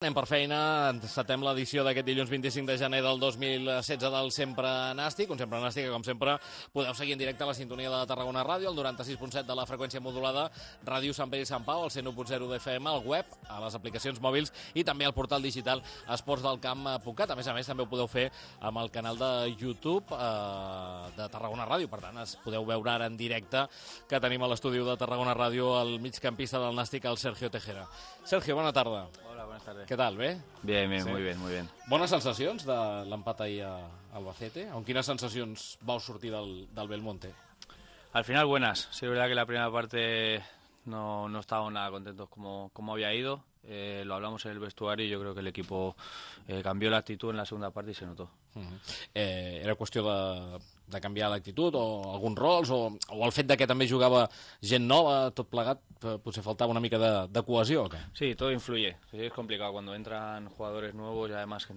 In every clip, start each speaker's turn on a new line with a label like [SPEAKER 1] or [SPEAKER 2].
[SPEAKER 1] Anem per feina, encetem l'edició d'aquest dilluns 25 de gener del 2016 del Sempre Nàstic, un Sempre Nàstic que, com sempre, podeu seguir en directe a la sintonia de la Tarragona Ràdio, al 96.7 de la freqüència modulada, Ràdio Sant Pere i Sant Pau, al 101.0 d'FM, al web, a les aplicacions mòbils i també al portal digital esportsdelcamp.cat. A més a més, també ho podeu fer amb el canal de YouTube eh, de Tarragona Ràdio, per tant, es podeu veure ara en directe que tenim a l'estudi de Tarragona Ràdio el migcampista del Nàstic, el Sergio Tejera. Sergio, bona tarda. Hola, bona tarda. ¿Qué tal, ¿ve? Bien, muy bien, muy bien. ¿Buenas sensaciones de empata ahí a Albacete? una quines va vau sortir del, del Belmonte? Al final buenas. Sí, es verdad que la primera
[SPEAKER 2] parte no, no estábamos nada contentos como, como había ido. Eh, lo hablamos en el vestuario
[SPEAKER 1] y yo creo que el equipo eh, cambió la actitud en la segunda parte y se notó. Eh, era cuestión de de canviar l'actitud o alguns rols o, o el fet de que també jugava gent nova, tot plegat, eh, potser faltava una mica de, de cohesió o què?
[SPEAKER 2] Sí, todo influye. Sí, es complicado cuando entran jugadores nuevos y además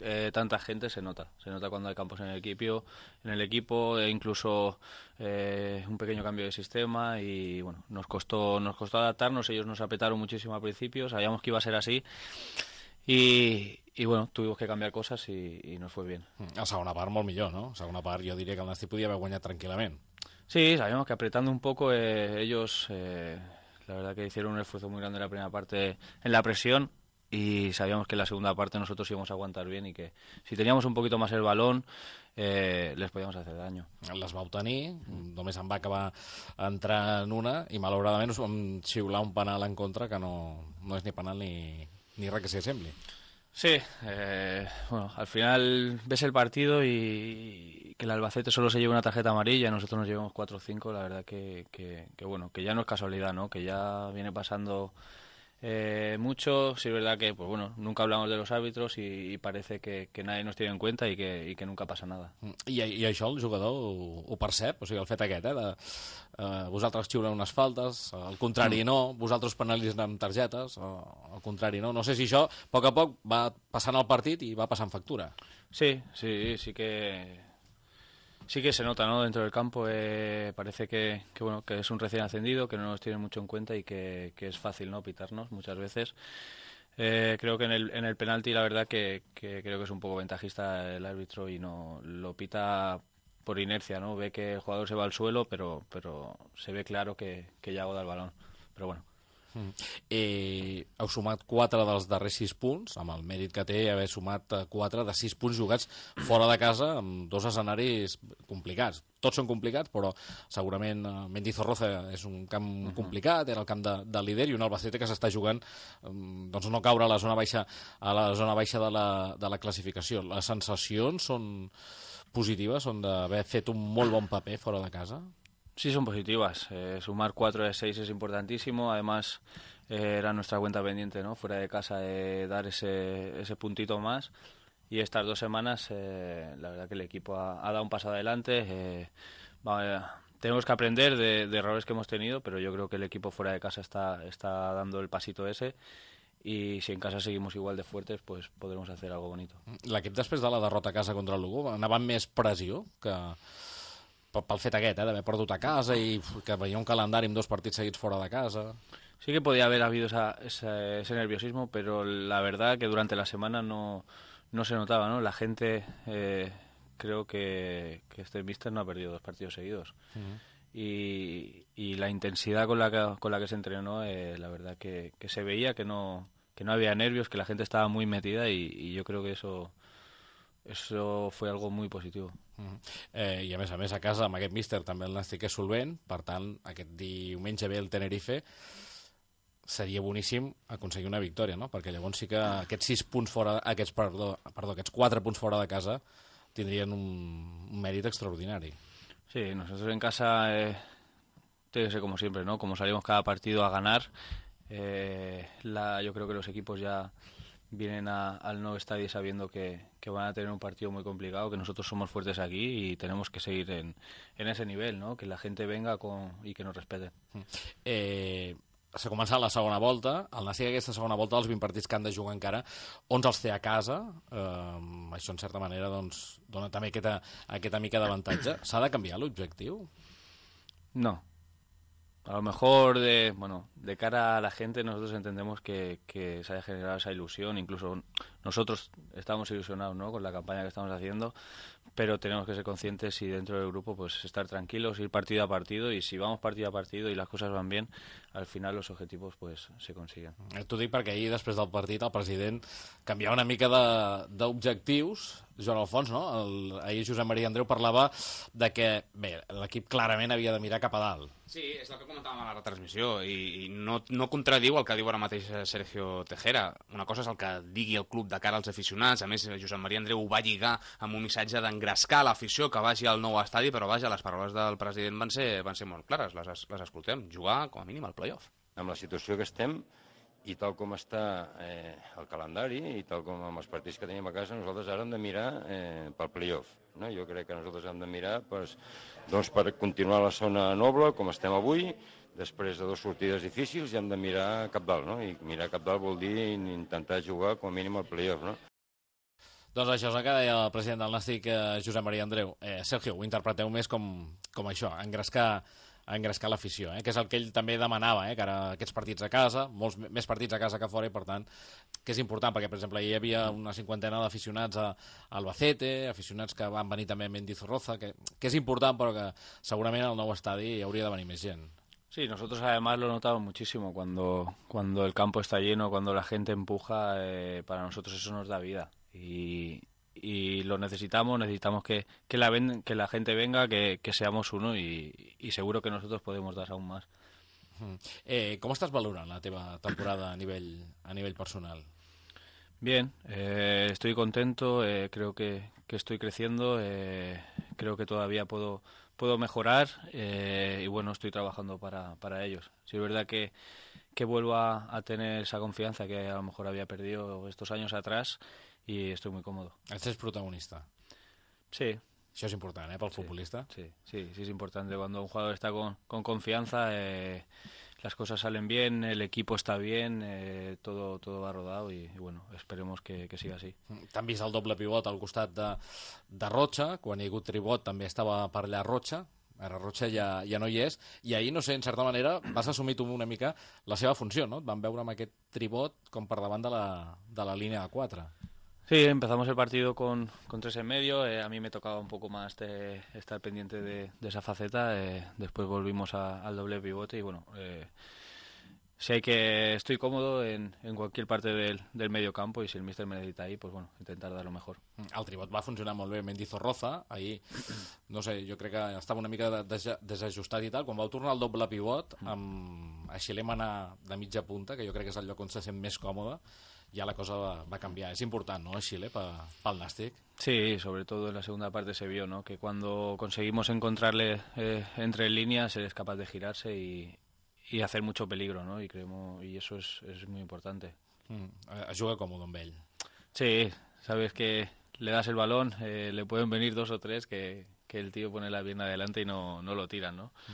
[SPEAKER 2] eh, tanta gente se nota. Se nota cuando hay campos en el equipo, en el equipo e incluso eh, un pequeño cambio de sistema y bueno, nos costó, nos costó adaptarnos. Ellos nos apretaron muchísimo al principio, sabíamos que iba a ser así
[SPEAKER 1] y, y bueno, tuvimos que cambiar cosas y nos no fue bien. A mm, segona part molt millor, no? A una par yo diría que el Nasti podia haver guanyat tranquilamente Sí, sabíamos que apretando un poco eh,
[SPEAKER 2] ellos, eh, la verdad que hicieron un esfuerzo muy grande en la primera parte en la presión y sabíamos que en la segunda parte nosotros íbamos a aguantar bien y que si teníamos un poquito más el balón
[SPEAKER 1] eh, les podíamos hacer daño. las vau tenir, només en em va acabar entrar en una y malauradament menos un xiular un panal en contra que no, no es ni panal ni, ni res que s'hi
[SPEAKER 2] Sí, eh,
[SPEAKER 1] bueno, al final
[SPEAKER 2] ves el partido y que el Albacete solo se lleva una tarjeta amarilla, nosotros nos llevamos cuatro o cinco, la verdad que, que, que, bueno, que ya no es casualidad, ¿no? Que ya viene pasando eh, mucho. Sí es verdad que, pues bueno, nunca hablamos de los árbitros y, y parece que, que, nadie nos tiene en cuenta y que, y que nunca pasa nada.
[SPEAKER 1] Mm, I, I això el jugador ho, ho percep? O sigui, el fet aquest, eh, de eh, vosaltres xiuleu unes faltes, al contrari mm. no, vosaltres penalitzen amb targetes, o, eh, al contrari no. No sé si això, a poc a poc, va passant el partit i va passant factura. Sí, sí, sí que
[SPEAKER 2] Sí que se nota, ¿no? Dentro del campo eh, parece que, que, bueno que es un recién ascendido, que no nos tiene mucho en cuenta y que, es fácil, ¿no? Pitarnos muchas veces. Eh, creo que en el, en el penalti la verdad que, que, creo que es un poco ventajista el árbitro y no lo pita por inercia, ¿no? Ve que el jugador se va al suelo, pero pero se ve claro que,
[SPEAKER 1] que ya da el balón. Pero bueno, Mm. Eh, heu sumat 4 dels darrers 6 punts, amb el mèrit que té haver sumat 4 eh, de 6 punts jugats fora de casa, amb dos escenaris complicats. Tots són complicats, però segurament eh, Mendizorroza és un camp mm -hmm. complicat, era el camp de, de líder, i un Albacete que s'està jugant mm, doncs no caure a la zona baixa, a la zona baixa de, la, de la classificació. Les sensacions són positives, són d'haver fet un molt bon paper fora de casa? Sí, son positivas. Eh, sumar 4
[SPEAKER 2] de 6 es importantísimo. Además, eh, era nuestra cuenta pendiente, ¿no? Fuera de casa, de eh, dar ese, puntito más. Y estas dos semanas, la verdad que el equipo ha, dado un paso adelante. tenemos que aprender de, errores que hemos tenido, pero yo creo que el equipo fuera de casa está, está dando el pasito ese. Y si en casa seguimos
[SPEAKER 1] igual de fuertes, pues podremos hacer algo bonito. ¿La que después de la derrota a casa contra el Lugo anava más més que, pel fet aquest, eh, d'haver perdut a casa y que veia un calendario en dos partidos seguidos fuera de casa. Sí que podía haber habido ese nerviosismo, pero la
[SPEAKER 2] verdad que durante la semana no, no se notaba, ¿no? La gente, eh, creo que, que este míster no ha perdido dos partidos seguidos. y, la intensidad con la que, con la que se entrenó, eh, la verdad que, se veía que no, que no había nervios, que la gente estaba muy metida y, y yo creo que eso Eso fue algo muy positiu. Uh -huh.
[SPEAKER 1] eh, I a més a més a casa amb aquest míster també el Nàstic és solvent, per tant aquest diumenge ve el Tenerife seria boníssim aconseguir una victòria, no? Perquè llavors sí que aquests sis punts fora, aquests, perdó, perdó, aquests quatre punts fora de casa tindrien un, un mèrit extraordinari. Sí, nosotros en casa, eh, sé como siempre,
[SPEAKER 2] ¿no? Como salimos cada partido a ganar, eh, la, yo creo que los equipos ya vienen a, al nuevo estadio sabiendo que, que, van a tener un partido muy complicado, que nosotros somos fuertes
[SPEAKER 1] aquí y tenemos que seguir en, en ese nivel, ¿no? que la gente venga con, i que nos respete. Mm. Eh, s'ha començat la segona volta, el Nàstic aquesta segona volta dels 20 partits que han de jugar encara, 11 els té a casa, eh, això en certa manera doncs, dona també aquesta, aquesta mica d'avantatge. S'ha de canviar l'objectiu? No, a lo
[SPEAKER 2] mejor de, bueno, de cara a la gente nosotros entendemos que, que se haya generado esa ilusión, incluso nosotros estamos ilusionados ¿no? con la campaña que estamos haciendo, pero tenemos que ser conscientes y dentro del grupo pues estar tranquilos, ir partido a partido y si vamos partido a partido i les coses van bien, al final els objectius pues, se consiguen.
[SPEAKER 1] T'ho dic perquè ahir, després del partit, el president canviava una mica d'objectius, Joan Alfons, no? El, ahir Josep Maria Andreu parlava de que bé, l'equip clarament havia de mirar cap a dalt.
[SPEAKER 3] Sí, és el que comentàvem a la retransmissió i, i no, no contradiu el que diu ara mateix eh, Sergio Tejera. Una cosa és el que digui el club de cara als aficionats. A més, Josep Maria Andreu ho va lligar amb un missatge d'engrescar l'afició que vagi al nou estadi, però vaja, les paraules del president van ser, van ser molt clares, les, les escoltem. Jugar, com a mínim, al playoff. Amb la situació que estem i tal com està eh, el
[SPEAKER 2] calendari i tal com amb els partits que tenim a casa, nosaltres ara hem de mirar eh, pel playoff. No? Jo crec que nosaltres hem de mirar pues, doncs, per continuar la zona noble, com estem avui, després de dues sortides difícils i hem de mirar cap dalt, no? I mirar cap dalt vol dir intentar jugar com a mínim al playoff, no?
[SPEAKER 1] Doncs això és el que deia el president del Nàstic, eh, Josep Maria Andreu. Eh, Sergio, ho interpreteu més com, com això, engrescar, engrescar l'afició, eh? que és el que ell també demanava, eh? que ara aquests partits a casa, molts més partits a casa que fora, i per tant, que és important, perquè, per exemple, hi havia una cinquantena d'aficionats a, a Albacete, aficionats que van venir també a Mendizorroza, que, que és important, però que segurament al nou estadi hi hauria de venir més gent. Sí, nosotros
[SPEAKER 2] además lo notamos muchísimo cuando, cuando el campo está lleno, cuando la gente empuja, eh, para nosotros eso nos da vida y, lo necesitamos, necesitamos que, la, gente venga, que, seamos uno y, seguro que nosotros podemos dar aún más.
[SPEAKER 1] Eh, ¿Cómo estás, valorando la temporada a nivel, a nivel personal?
[SPEAKER 2] Bien, eh, estoy contento, creo que estoy creciendo, creo que todavía puedo, puedo mejorar eh, y bueno, estoy trabajando para, para ellos. Si es verdad que, vuelvo a, a, tener esa confianza que a lo mejor había perdido estos años atrás y estoy muy cómodo. Este es protagonista. Sí, Això és important, ¿eh? pel sí, futbolista. Sí, sí, sí és important. Quan un jugador està con, con confiança, eh, les coses salen bien, el està bé, bien, eh, tot va rodar i, bueno,
[SPEAKER 1] esperemos que, que siga així. T'han vist el doble pivot al costat de, de Rocha, quan hi ha hagut tribot també estava per allà Rocha, ara Rocha ja, ja no hi és, i ahir, no sé, en certa manera, vas assumir tu una mica la seva funció, no? Et van veure amb aquest tribot com per davant de la, de la línia de 4. Sí, empezamos el partido con,
[SPEAKER 2] con tres en medio. Eh, a mí me tocaba un poco más estar pendiente de, esa faceta. Eh, después volvimos al doble pivote y bueno, eh, sé que estoy cómodo en, en cualquier parte del, del medio campo
[SPEAKER 1] y si el mister me necesita ahí, pues bueno, intentar dar lo mejor. Al mm, tribot va funcionar molt bé. Roza ahí, no sé, yo creo que estaba una mica desajustada y tal cuando va el tornar al doble pivot, mm. a Aixilem anar de punta, que yo creo que salió el lloc on se cómoda ya la cosa va, a cambiar. Es importante, ¿no?, Chile para el Sí, sobre todo en la segunda parte se vio, ¿no?,
[SPEAKER 2] que cuando conseguimos encontrarle eh, entre líneas, eres es capaz de girarse y, hacer mucho peligro, ¿no? Y, creemos, y eso es, muy importante. ayuda mm, como Don Bell. Sí, sabes que le das el balón, eh, le pueden venir dos o tres que, el tío pone la pierna adelante y no, lo tiran, ¿no? Mm.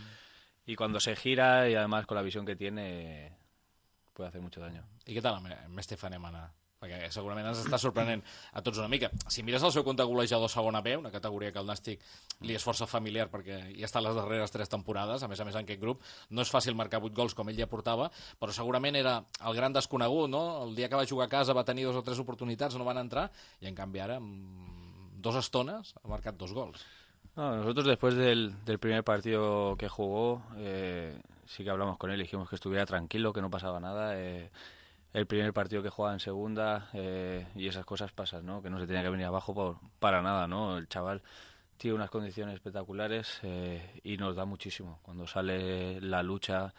[SPEAKER 2] Y cuando se gira y además
[SPEAKER 1] con la visión que tiene, puede hacer mucho daño. I què tal amb Estefan Emana? perquè segurament ens està sorprenent a tots una mica. Si mires el seu compte golejador segona B, una categoria que al Nàstic li és força familiar perquè ja està les darreres tres temporades, a més a més en aquest grup no és fàcil marcar vuit gols com ell ja portava, però segurament era el gran desconegut, no? El dia que va jugar a casa va tenir dos o tres oportunitats, no van entrar, i en canvi ara, amb dos estones, ha marcat dos gols.
[SPEAKER 2] No, nosotros después del, del primer partido que jugó, eh, sí que hablamos con él, dijimos que estuviera tranquilo, que no pasaba nada. Eh, el primer partido que juega en segunda eh, y esas cosas pasan, ¿no? Que no se tenía que venir abajo por, para nada, ¿no? El chaval tiene unas condiciones espectaculares eh, y nos da muchísimo. Cuando sale la lucha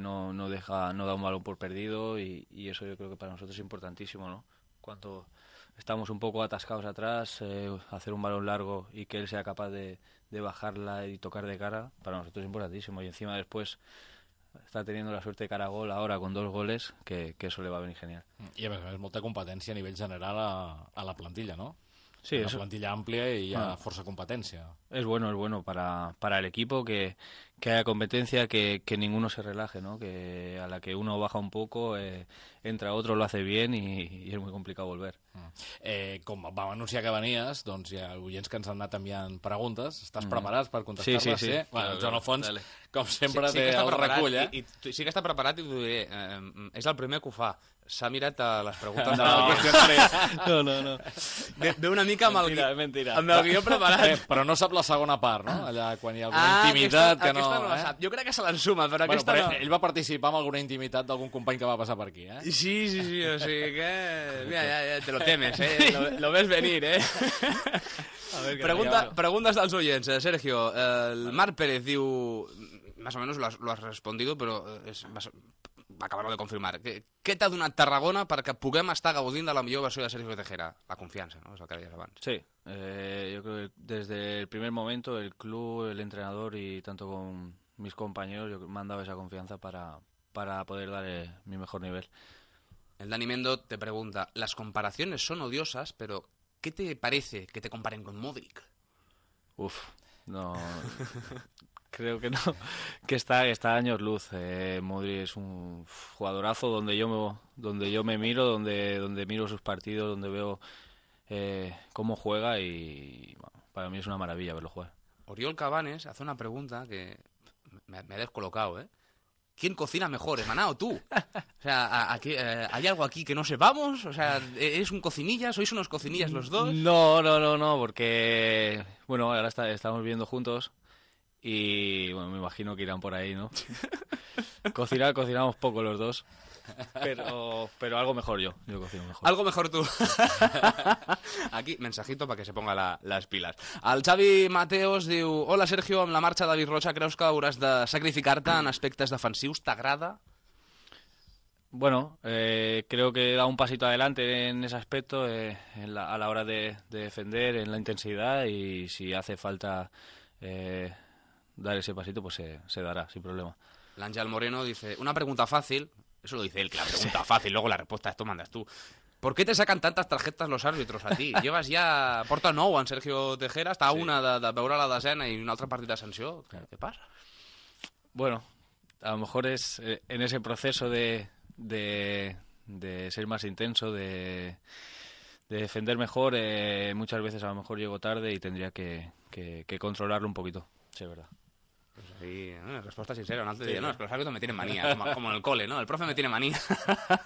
[SPEAKER 2] no, no, deja, no da un balón por perdido y, eso yo creo que para nosotros es importantísimo, ¿no? Cuando estamos un poco atascados atrás, eh, hacer un balón largo y que él sea capaz de, bajarla y tocar de cara, para nosotros es importantísimo. Y encima después está teniendo la suerte de cara a gol ahora con dos goles, que, eso le va a venir genial. Y a hay a
[SPEAKER 1] competencia a nivel general a la plantilla, no? Sí, una plantilla amplia y ya ah. forza competencia.
[SPEAKER 2] Es bueno, es bueno para, para el equipo que, que haya competencia, que, que, ninguno se relaje, ¿no? Que a la que uno baja un poco, eh, entra otro, lo hace bien y, y
[SPEAKER 1] es muy complicado volver. Ah. Eh, com vam anunciar que venies, doncs hi ha oients que ens han anat enviant preguntes. Estàs mm. preparats per contestar-les? Sí, sí, sí. Eh? sí? Bueno, Joan Alfons, com sempre, sí, sí té el recull, eh?
[SPEAKER 3] I, i, sí que està preparat i t'ho diré. Eh, és el primer que ho fa s'ha mirat a les preguntes. No, no, no. no, no. Ve, ve una mica amb el, mentira, mentira. Amb el guió preparat. Eh, però
[SPEAKER 1] no sap la segona part, no? Allà, quan hi ha alguna ah, intimitat... Aquesta, que no, aquesta no la eh? sap.
[SPEAKER 3] Jo crec que se l'ensuma, però bueno, aquesta però no.
[SPEAKER 1] Ell va participar amb alguna intimitat d'algun company que va passar per aquí,
[SPEAKER 3] eh? Sí, sí, sí, o sigui que... Mira, ja, ja te lo temes, eh? Lo, lo ves venir, eh? A ver, Pregunta, no, preguntes dels oients, eh, Sergio. Eh, el Marc Pérez diu... Más o menos lo has, lo has respondido, pero eh, es, acabar de confirmar. ¿Qué tal de una Tarragona para que estar gaudint de la millor versió de Sergio Tejera? La confianza, no? que Sí, eh, yo creo que desde
[SPEAKER 2] el primer momento el club, el entrenador y tanto con mis compañeros yo, me han dado esa
[SPEAKER 3] confianza para, para poder dar eh, mi mejor nivel. El Dani Mendo te pregunta, las comparaciones son odiosas, pero ¿qué te parece que te comparen con Modric?
[SPEAKER 2] Uf, no... creo que no, que está, está años luz. Eh, Modri es un jugadorazo donde yo me, donde yo me miro, donde, donde miro sus partidos, donde veo eh, cómo juega y para mí es una maravilla verlo jugar.
[SPEAKER 3] Oriol Cabanes hace una pregunta que me, ha descolocado, ¿eh? ¿Quién cocina mejor, Emaná o tú? O sea, aquí, eh, ¿hay algo aquí que no sepamos? O sea, es un cocinilla? ¿Sois unos cocinillas los dos?
[SPEAKER 2] No, no, no, no, porque, bueno, ahora estamos viviendo juntos y bueno, me imagino que irán por ahí, ¿no?
[SPEAKER 3] Cocinar, cocinamos poco los dos. Pero, pero algo mejor yo. Algo mejor tú. Aquí, mensajito para que se ponga las pilas. Al Xavi Mateos Hola, Sergio, en la marcha David Rocha creus que hauràs de sacrificar-te en aspectes defensius? T'agrada? Bueno,
[SPEAKER 2] eh, creo que da un pasito adelante en ese aspecto eh, a la hora de, defender, en la intensidad y si hace falta... Eh, dar ese pasito, pues se, se dará, sin problema.
[SPEAKER 3] Lanchal Moreno dice, una pregunta fácil, eso lo dice él, que la pregunta fácil, luego la respuesta es esto mandas tú. ¿Por qué te sacan tantas tarjetas los árbitros a ti? Llevas ya Porta nou en Sergio Tejera, hasta una de, de a la desena y una otra partida de sanció. ¿Qué, pasa? Bueno, a lo
[SPEAKER 2] mejor es eh, en ese proceso de, ser más intenso, de, defender mejor, eh, muchas veces a lo mejor llego tarde y tendría que, que controlarlo un poquito. Sí, es verdad. Pues Sí, una respuesta
[SPEAKER 3] sincera. Un altre sí, dia, no, els professors també tenen mania, com, com en el cole, no? El profe me tiene mania.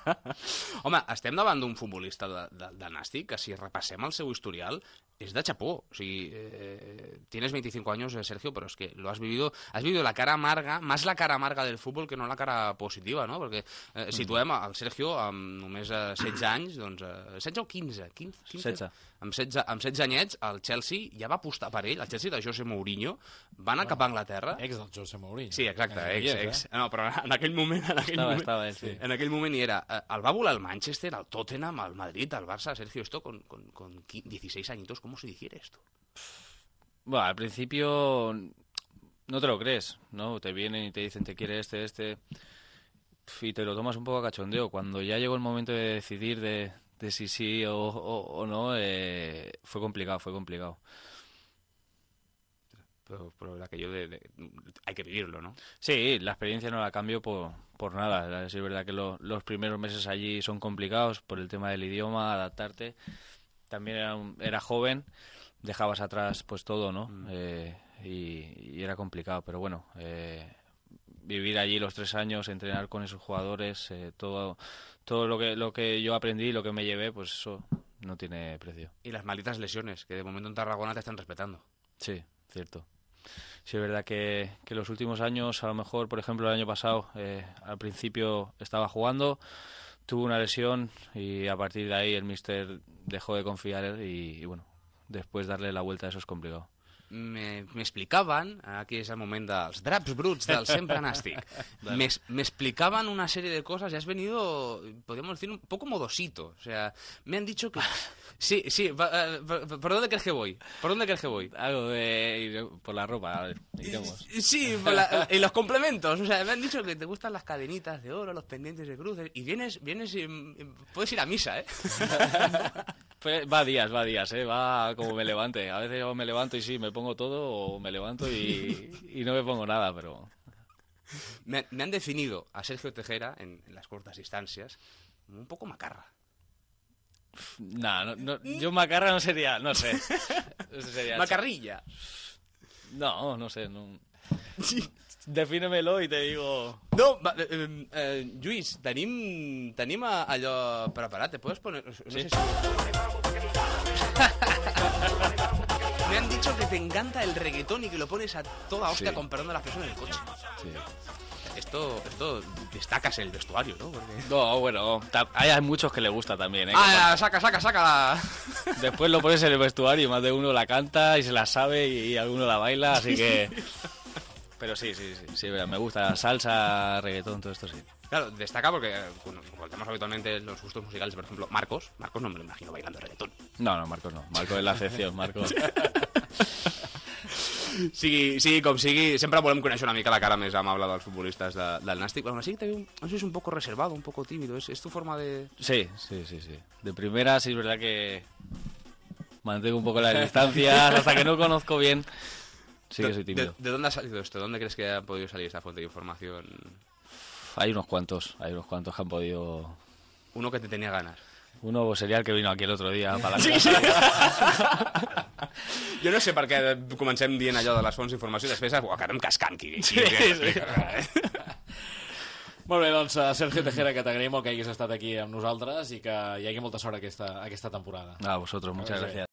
[SPEAKER 3] Home, estem davant d'un futbolista de, de, de Nàstic que si repassem el seu historial és de xapó. O sigui, eh, tienes 25 anys, eh, Sergio, però es que lo has vivido, has vivido la cara amarga, més la cara amarga del futbol que no la cara positiva, no? Perquè eh, mm. situem al Sergio amb només 16 eh, anys, doncs eh, 16 o 15? 15, 15? 16. Amb 16, amb 16 anyets, el Chelsea ja va apostar per ell, el Chelsea de José Mourinho, va anar oh. cap a Anglaterra. Ex José Sí, exacto Ex, eh? No, en aquel momento En aquel eh, En era Al eh, Bábula, al Manchester, al Tottenham, al Madrid, al Barça, Sergio, esto con, con, 16 añitos, ¿cómo se dijera esto?
[SPEAKER 2] Bueno, al principio no te lo crees, ¿no? Te vienen y te dicen, te quiere este, este, y te lo tomas un poco a cachondeo. Cuando ya llegó el momento de decidir de, de si sí o, no, fue complicado, fue complicado pero, la que yo
[SPEAKER 3] hay que vivirlo, ¿no?
[SPEAKER 2] Sí, la experiencia no la cambio por, nada. Es verdad que los primeros meses allí son complicados por el tema del idioma, adaptarte. También era, joven, dejabas atrás pues todo, ¿no? Mm. Eh, y, era complicado, pero bueno, eh, vivir allí los tres años, entrenar con esos jugadores, eh, todo, todo lo que lo que yo aprendí, lo que me llevé, pues eso no tiene precio. Y las malditas lesiones, que de momento en Tarragona te están respetando. Sí, cierto sí es verdad que, los últimos años, a lo mejor, por ejemplo, el año pasado, eh, al principio estaba jugando, tuvo una lesión y a partir de ahí el mister dejó de confiar y, y bueno, después darle la vuelta a eso es complicado.
[SPEAKER 3] ...me explicaban... aquí es el moment dels draps bruts del sempre ...me explicaban una serie de cosas y has venido, podríamos decir, un poco modosito. O sea, me han dicho que... Sí, sí, eh, ¿por dónde crees que voy? ¿Por dónde crees que voy? Algo Por la ropa, a ver, eh, Sí, y los complementos. O sea, me han dicho que te gustan las cadenitas de oro, los pendientes de cruces, y vienes, vienes y puedes ir a misa, ¿eh?
[SPEAKER 2] Pues va días, va días, ¿eh? Va como me levante. A veces yo me levanto y sí, me pongo
[SPEAKER 3] pongo todo o me levanto y, no me pongo nada, pero... Me, han definido a Sergio Tejera en, las cortas distancias un poco macarra. no, mm. yo macarra no sería, no sé.
[SPEAKER 1] Macarrilla.
[SPEAKER 3] No, no sé. No. Defínemelo y te digo... No, va, eh, em, eh, Lluís, tenim, tenim Te puedes poner... No te encanta el reggaetón y que lo pones a toda hostia comparando con las la en el coche. Esto, esto destacas el vestuario, ¿no?
[SPEAKER 2] No, bueno, hay muchos que le gusta también, ¿eh? Ah,
[SPEAKER 3] saca, saca, saca.
[SPEAKER 2] Después lo pones en el vestuario y más de uno la canta y se la sabe y, alguno la baila, así que...
[SPEAKER 3] Pero sí, sí, sí,
[SPEAKER 2] sí, me gusta salsa, reggaetón, todo
[SPEAKER 3] esto sí. Claro, destaca porque nos eh, contamos habitualmente los gustos musicales, por ejemplo, Marcos. Marcos no me lo imagino bailando reggaetón. No, no, Marcos no. Marcos es la excepción, Marcos. sí, sí, com Siempre sempre volem conèixer una a la cara me amable hablado los futbolistas del Nàstic. Bueno, así también es un poco reservado, un poco tímido. Es, tu forma de... Sí,
[SPEAKER 2] sí, sí, sí. De primera sí es verdad que mantengo un poco la distancias hasta que no conozco bien. Sí que soy tímido.
[SPEAKER 3] ¿De, dónde ha salido esto? ¿Dónde crees que ha podido salir esta fuente de información?
[SPEAKER 2] hay unos cuantos, hay unos cuantos que han podido...
[SPEAKER 3] Uno que te tenía ganas. Uno sería el que vino aquí el otro día para la sí. Jo no sé per què comencem dient allò de les fonts d'informació i després acabem cascant aquí. qui, sí, qui, sí.
[SPEAKER 1] Molt bé, doncs, eh, Sergio Tejera, que t'agraïm molt que hagis estat aquí amb nosaltres i que hi hagi molta sort aquesta, aquesta temporada.
[SPEAKER 2] A vosaltres, moltes gràcies.